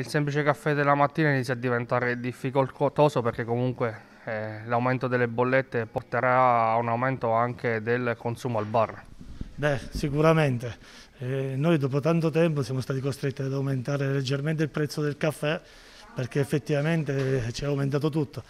il semplice caffè della mattina inizia a diventare difficoltoso perché comunque eh, l'aumento delle bollette porterà a un aumento anche del consumo al bar. Beh, sicuramente. Eh, noi dopo tanto tempo siamo stati costretti ad aumentare leggermente il prezzo del caffè perché effettivamente eh, ci è aumentato tutto,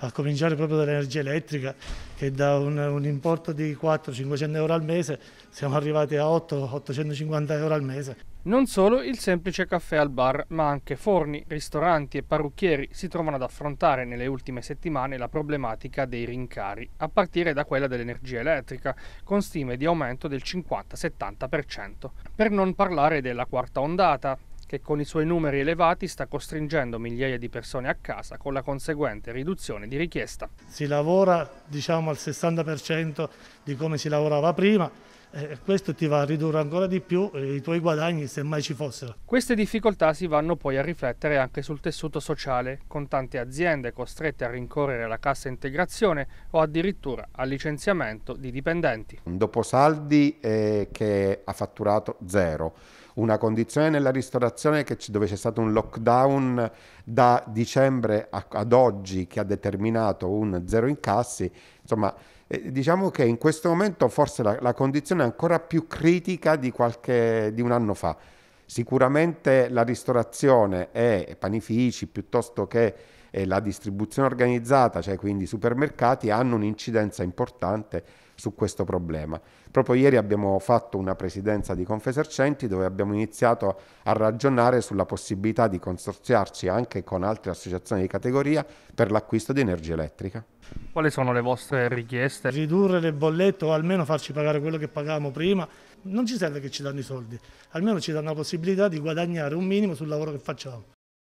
a cominciare proprio dall'energia elettrica che da un, un importo di 400-500 euro al mese siamo arrivati a 8, 850 euro al mese. Non solo il semplice caffè al bar, ma anche forni, ristoranti e parrucchieri si trovano ad affrontare nelle ultime settimane la problematica dei rincari, a partire da quella dell'energia elettrica, con stime di aumento del 50-70%. Per non parlare della quarta ondata, che con i suoi numeri elevati sta costringendo migliaia di persone a casa con la conseguente riduzione di richiesta. Si lavora diciamo al 60% di come si lavorava prima, eh, questo ti va a ridurre ancora di più eh, i tuoi guadagni se mai ci fossero. Queste difficoltà si vanno poi a riflettere anche sul tessuto sociale, con tante aziende costrette a rincorrere la cassa integrazione o addirittura al licenziamento di dipendenti. Dopo saldi eh, che ha fatturato zero, una condizione nella ristorazione che dove c'è stato un lockdown da dicembre ad oggi che ha determinato un zero incassi Insomma, eh, diciamo che in questo momento forse la, la condizione è ancora più critica di, qualche, di un anno fa. Sicuramente la ristorazione e panifici piuttosto che e la distribuzione organizzata, cioè quindi i supermercati, hanno un'incidenza importante su questo problema. Proprio ieri abbiamo fatto una presidenza di Confesercenti dove abbiamo iniziato a ragionare sulla possibilità di consorziarci anche con altre associazioni di categoria per l'acquisto di energia elettrica. Quali sono le vostre richieste? Ridurre le bollette o almeno farci pagare quello che pagavamo prima. Non ci serve che ci danno i soldi, almeno ci danno la possibilità di guadagnare un minimo sul lavoro che facciamo.